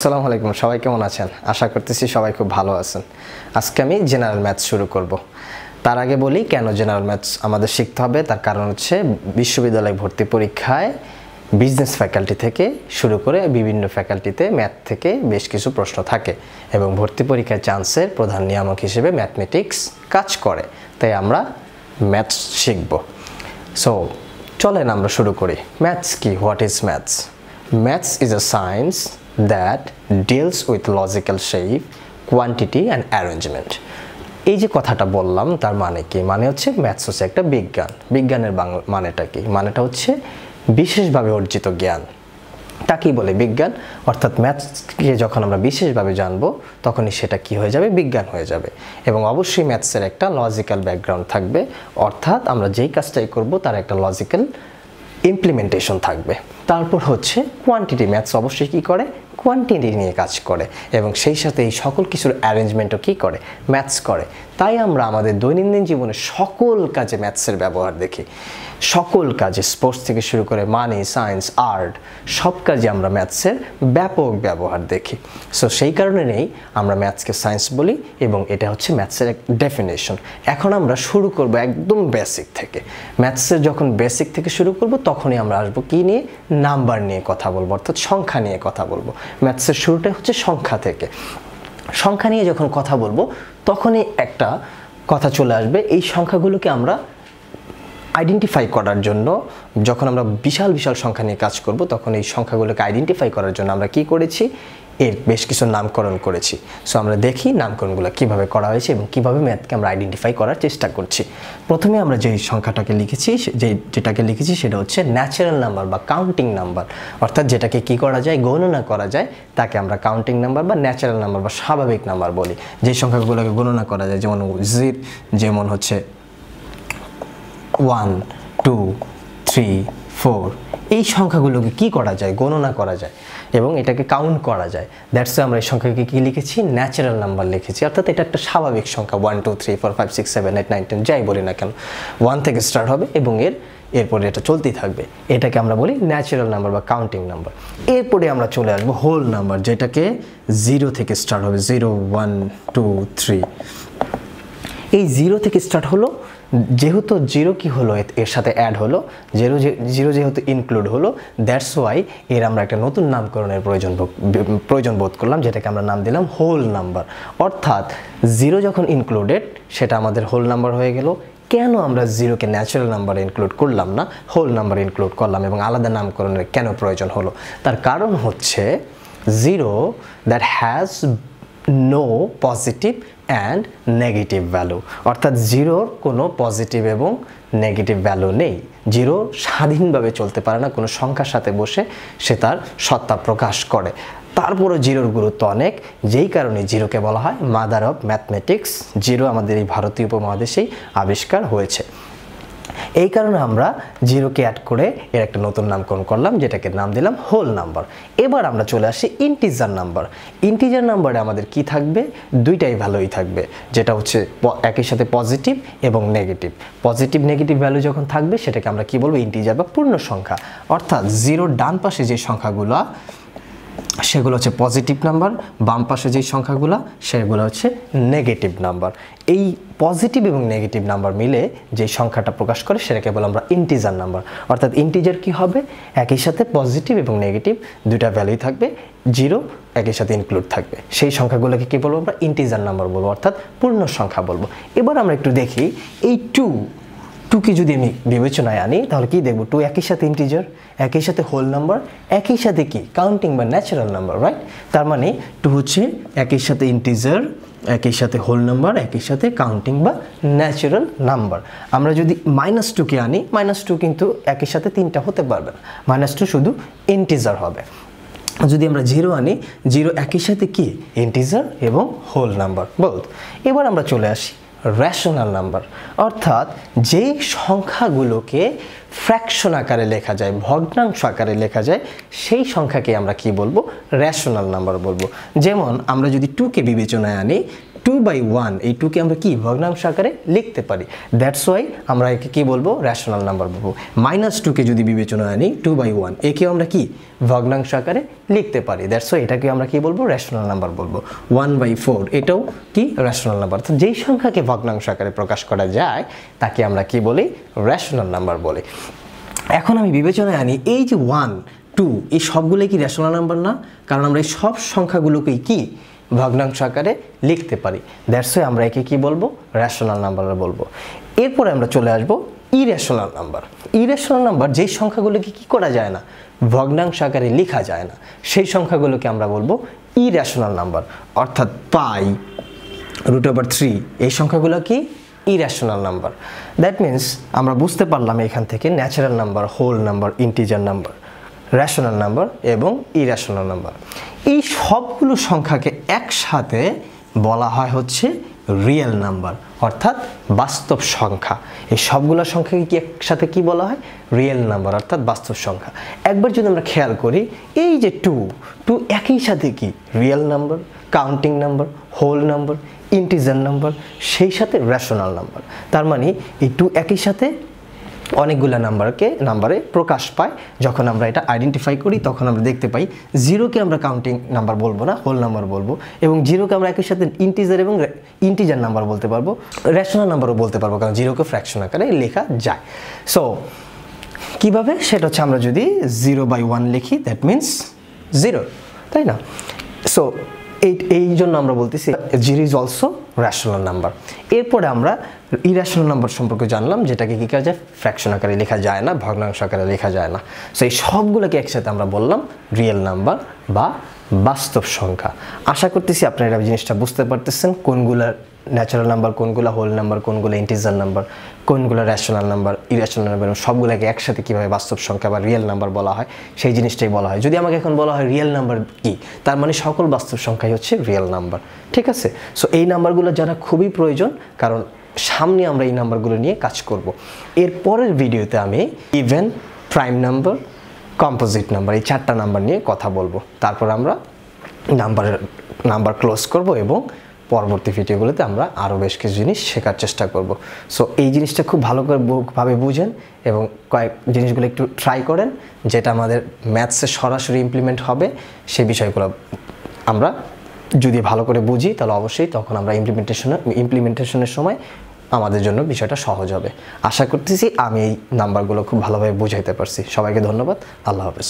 আসসালামু আলাইকুম সবাই কেমন আছেন আশা করতেছি সবাই খুব ভালো আছেন আজকে আমি জেনারেল ম্যাথস শুরু করব তার আগে বলি কেন জেনারেল ম্যাথস আমাদের শিখতে হবে তার কারণ হচ্ছে বিশ্ববিদ্যালয় ভর্তি পরীক্ষায় বিজনেস ফ্যাকাল্টি থেকে শুরু করে বিভিন্ন ফ্যাকাল্টিতে ম্যাথ থেকে বেশ কিছু প্রশ্ন থাকে এবং ভর্তি পরীক্ষায় চান্সের প্রধান নিয়ামক হিসেবে ম্যাথমেটিক্স কাজ করে তাই আমরা ম্যাথস শিখব সো চলেন আমরা শুরু করি ম্যাথস কি what is maths maths is a science that deals with logical shape, quantity and arrangement. এই যে কথাটা বললাম তার মানে কি মানে হচ্ছে ম্যাথস হচ্ছে একটা বিজ্ঞান বিজ্ঞানের বাংলা মানেটা কি মানেটা হচ্ছে বিশেষভাবে অর্জিত জ্ঞান তাকেই বলে বিজ্ঞান অর্থাৎ ম্যাথসকে যখন আমরা বিশেষভাবে জানব তখনই সেটা কি হয়ে যাবে বিজ্ঞান হয়ে যাবে এবং অবশ্যই ম্যাথসের একটা লজিক্যাল ব্যাকগ্রাউন্ড থাকবে অর্থাৎ আমরা যেই কাজটাই করব তার একটা লজিক্যাল ইমপ্লিমেন্টেশন থাকবে তারপর হচ্ছে কোয়ান্টিটি ম্যাথস অবশ্যই কি করে কোয়ান্টিটি নিয়ে কাজ করে এবং সেই সাথে এই সকল কিছুর অ্যারেঞ্জমেন্টও কী করে ম্যাথস করে তাই আমরা আমাদের দৈনন্দিন জীবনে সকল কাজে ম্যাথসের ব্যবহার দেখি সকল কাজে স্পোর্টস থেকে শুরু করে মানি সায়েন্স আর্ট সব কাজে আমরা ম্যাথসের ব্যাপক ব্যবহার দেখি সো সেই কারণে নেই আমরা ম্যাথসকে সায়েন্স বলি এবং এটা হচ্ছে ম্যাথসের এক ডেফিনেশন এখন আমরা শুরু করব একদম বেসিক থেকে ম্যাথসের যখন বেসিক থেকে শুরু করব তখনই আমরা আসবো কী নিয়ে নাম্বার নিয়ে কথা বলবো অর্থাৎ সংখ্যা নিয়ে কথা বলবো ম্যাথসের শুরুটা হচ্ছে সংখ্যা থেকে সংখ্যা নিয়ে যখন কথা বলবো তখনই একটা কথা চলে আসবে এই সংখ্যাগুলোকে আমরা আইডেন্টিফাই করার জন্য যখন আমরা বিশাল বিশাল সংখ্যা নিয়ে কাজ করব তখন এই সংখ্যাগুলোকে আইডেন্টিফাই করার জন্য আমরা কি করেছি এর বেশ কিছু নামকরণ করেছি সো আমরা দেখি নামকরণগুলো কিভাবে করা হয়েছে এবং কিভাবে ম্যাথকে আমরা আইডেন্টিফাই করার চেষ্টা করছি প্রথমে আমরা যে সংখ্যাটাকে লিখেছি যে যেটাকে লিখেছি সেটা হচ্ছে ন্যাচারাল নাম্বার বা কাউন্টিং নাম্বার অর্থাৎ যেটাকে কি করা যায় গণনা করা যায় তাকে আমরা কাউন্টিং নাম্বার বা ন্যাচারাল নাম্বার বা স্বাভাবিক নাম্বার বলি যে সংখ্যাগুলোকে গণনা করা যায় যেমন জির যেমন হচ্ছে ওয়ান টু থ্রি ফোর এই সংখ্যাগুলোকে কি করা যায় গণনা করা যায় এবং এটাকে কাউন্ট করা যায় দ্যাটস আমরা এই সংখ্যাকে কী লিখেছি ন্যাচারাল নাম্বার লিখেছি অর্থাৎ এটা একটা স্বাভাবিক সংখ্যা one two three four five six seven eight nine ten যাই বলি না কেন ওয়ান থেকে স্টার্ট হবে এবং এর এরপরে এটা চলতেই থাকবে এটাকে আমরা বলি ন্যাচারাল নাম্বার বা কাউন্টিং নাম্বার এরপরে আমরা চলে আসবো হোল নাম্বার যেটাকে জিরো থেকে স্টার্ট হবে জিরো ওয়ান টু থ্রি এই জিরো থেকে স্টার্ট হলো যেহেতু জিরো কি হলো এর সাথে অ্যাড হলো জিরো জিরো যেহেতু ইনক্লুড হলো দ্যাটস ওয়াই এর আমরা একটা নতুন নামকরণের প্রয়োজন প্রয়োজন বোধ করলাম যেটাকে আমরা নাম দিলাম হোল নাম্বার অর্থাৎ জিরো যখন ইনক্লুডেড সেটা আমাদের হোল নাম্বার হয়ে গেল কেন আমরা জিরোকে ন্যাচারাল নাম্বারে ইনক্লুড করলাম না হোল নাম্বারে ইনক্লুড করলাম এবং আলাদা নামকরণের কেন প্রয়োজন হলো তার কারণ হচ্ছে zero that has no positive and negative value অর্থাৎ জিরোর কোনো পজিটিভ এবং নেগেটিভ ভ্যালু নেই জিরো স্বাধীনভাবে চলতে পারে না কোনো সংখ্যার সাথে বসে সে তার সত্তা প্রকাশ করে তারপরও জিরোর গুরুত্ব অনেক যেই কারণে জিরোকে বলা হয় মাদার অফ ম্যাথমেটিক্স জিরো আমাদের এই ভারতীয় উপমহাদেশেই আবিষ্কার হয়েছে এই কারণে আমরা জিরোকে অ্যাড করে এর একটা নতুন নামকরণ করলাম যেটাকে নাম দিলাম হোল নাম্বার এবার আমরা চলে আসি ইন্টিজার নাম্বার ইন্টিজার নাম্বারে আমাদের কি থাকবে দুইটাই ভ্যালুই থাকবে যেটা হচ্ছে একই সাথে পজিটিভ এবং নেগেটিভ পজিটিভ নেগেটিভ ভ্যালু যখন থাকবে সেটাকে আমরা কি বলবো ইন্টিজার বা পূর্ণ সংখ্যা অর্থাৎ জিরোর ডান পাশে যে সংখ্যাগুলো সেগুলো হচ্ছে পজিটিভ নাম্বার বাম পাশে যেই সংখ্যাগুলো সেগুলো হচ্ছে নেগেটিভ নাম্বার এই পজিটিভ এবং নেগেটিভ নাম্বার মিলে যে সংখ্যাটা প্রকাশ করে সেটাকে কেবল আমরা ইন্টিজার নাম্বার অর্থাৎ ইন্টিজার কি হবে একই সাথে পজিটিভ এবং নেগেটিভ দুইটা ভ্যালু থাকবে জিরো একই সাথে ইনক্লুড থাকবে সেই সংখ্যাগুলোকে কী বলবো আমরা ইন্টিজার নাম্বার বলবো অর্থাৎ পূর্ণ সংখ্যা বলবো এবার আমরা একটু দেখি এই টু টুকে যদি আমি বিবেচনায় আনি তাহলে কি দেখবো টু একই সাথে ইন্টিজার একই সাথে হোল নাম্বার একই সাথে কি কাউন্টিং বা ন্যাচারাল নাম্বার রাইট তার মানে টু হচ্ছে একই সাথে ইন্টিজার একই সাথে হোল নাম্বার একই সাথে কাউন্টিং বা ন্যাচারাল নাম্বার আমরা যদি মাইনাস টুকে আনি মাইনাস টু কিন্তু একই সাথে তিনটা হতে পারবে না মাইনাস টু শুধু ইন্টিজার হবে যদি আমরা জিরো আনি জিরো একই সাথে কি ইন্টিজার এবং হোল নাম্বার বল এবার আমরা চলে আসি রেশনাল নাম্বার অর্থাৎ যেই সংখ্যাগুলোকে ফ্র্যাকশন আকারে লেখা যায় ভগ্নাংশ আকারে লেখা যায় সেই সংখ্যাকে আমরা কি বলবো রেশনাল নাম্বার বলবো যেমন আমরা যদি টুকে বিবেচনায় আনি টু বাই ওয়ান এই টুকে আমরা কি ভগ্নাংশ আকারে লিখতে পারি দ্যাটস ওয়াই আমরা একে কী বলবো র্যাশনাল নাম্বার বলবো মাইনাস টুকে যদি বিবেচনা আনি টু বাই ওয়ান একে আমরা কি ভগ্নাংশ আকারে লিখতে পারি দ্যাটস ওয়াই এটাকে আমরা কি বলবো র্যাশনাল নাম্বার বলবো ওয়ান বাই ফোর এটাও কি রেশনাল নাম্বার তো যেই সংখ্যাকে ভগ্নাংশ আকারে প্রকাশ করা যায় তাকে আমরা কি বলি রেশনাল নাম্বার বলি এখন আমি বিবেচনায় আনি এই যে ওয়ান টু এই সবগুলোই কি রেশনাল নাম্বার না কারণ আমরা এই সব সংখ্যাগুলোকেই কি ভগ্নাংশ আকারে লিখতে পারি দ্যাটস ওয়ে আমরা একে কি বলবো রেশনাল নাম্বার বলবো এরপরে আমরা চলে আসবো ইরেশনাল নাম্বার ইরেশনাল নাম্বার যেই সংখ্যাগুলোকে কি করা যায় না ভগ্নাংশ আকারে লেখা যায় না সেই সংখ্যাগুলোকে আমরা বলবো ইরেশনাল নাম্বার অর্থাৎ পাই রুট ওভার থ্রি এই সংখ্যাগুলো কি ইরেশনাল নাম্বার দ্যাট মিন্স আমরা বুঝতে পারলাম এখান থেকে natural number whole number integer number rational number এবং ইরেশনাল নাম্বার এই সবগুলো সংখ্যাকে একসাথে বলা হয় হচ্ছে রিয়েল নাম্বার অর্থাৎ বাস্তব সংখ্যা এই সবগুলো সংখ্যাকে কি একসাথে কি বলা হয় রিয়েল নাম্বার অর্থাৎ বাস্তব সংখ্যা একবার যদি আমরা খেয়াল করি এই যে টু টু একই সাথে কি real number counting number whole number integer number সেই সাথে রেশনাল নাম্বার তার মানে এই টু একই সাথে অনেকগুলো নাম্বারকে নাম্বারে প্রকাশ পায় যখন আমরা এটা আইডেন্টিফাই করি তখন আমরা দেখতে পাই জিরোকে আমরা কাউন্টিং নাম্বার বলবো না হোল নাম্বার বলবো এবং জিরোকে আমরা একই সাথে ইন্টিজার এবং ইন্টিজার নাম্বার বলতে পারবো রেশনাল নাম্বারও বলতে পারবো কারণ জিরোকে ফ্র্যাকশন আকারে লেখা যায় সো কিভাবে সেটা হচ্ছে আমরা যদি জিরো বাই ওয়ান লিখি দ্যাট মিন্স জিরো তাই না সো এই জন্য আমরা বলতেছি zero is also rational number এরপরে আমরা ইরেশনাল নাম্বার সম্পর্কে জানলাম যেটাকে কী কাজে ফ্র্যাকশন আকারে লেখা যায় না ভগ্নাংশ আকারে লেখা যায় না সো এই সবগুলোকে একসাথে আমরা বললাম রিয়েল নাম্বার বা বাস্তব সংখ্যা আশা করতেছি আপনারা জিনিসটা বুঝতে পারতেছেন কোনগুলো ন্যাচারাল নাম্বার কোনগুলো হোল নাম্বার কোনগুলো ইন্টিজার নাম্বার কোনগুলো র্যাশনাল নাম্বার ইরেশনাল নাম্বার এবং সবগুলোকে একসাথে কীভাবে বাস্তব সংখ্যা বা রিয়েল নাম্বার বলা হয় সেই জিনিসটাই বলা হয় যদি আমাকে এখন বলা হয় রিয়েল নাম্বার কী তার মানে সকল বাস্তব সংখ্যাই হচ্ছে রিয়েল নাম্বার ঠিক আছে সো এই নাম্বারগুলো জানা খুবই প্রয়োজন কারণ সামনে আমরা এই নাম্বারগুলো নিয়ে কাজ করব এর পরের ভিডিওতে আমি even prime number composite number এই চারটা নাম্বার নিয়ে কথা বলবো তারপর আমরা নাম্বারের নাম্বার ক্লোজ করব এবং পরবর্তী ভিডিওগুলোতে আমরা আরও বেশ কিছু জিনিস শেখার চেষ্টা করব সো এই জিনিসটা খুব ভালো করে ভাবে বুঝেন এবং কয়েক জিনিসগুলো একটু ট্রাই করেন যেটা আমাদের ম্যাথসে সরাসরি ইমপ্লিমেন্ট হবে সে বিষয়গুলো আমরা যদি ভালো করে বুঝি তাহলে অবশ্যই তখন আমরা ইমপ্লিমেন্টেশনে ইমপ্লিমেন্টেশনের সময় আমাদের জন্য বিষয়টা সহজ হবে আশা করতেছি আমি এই নাম্বারগুলো খুব ভালোভাবে বুঝাইতে পারছি সবাইকে ধন্যবাদ আল্লাহ হাফেজ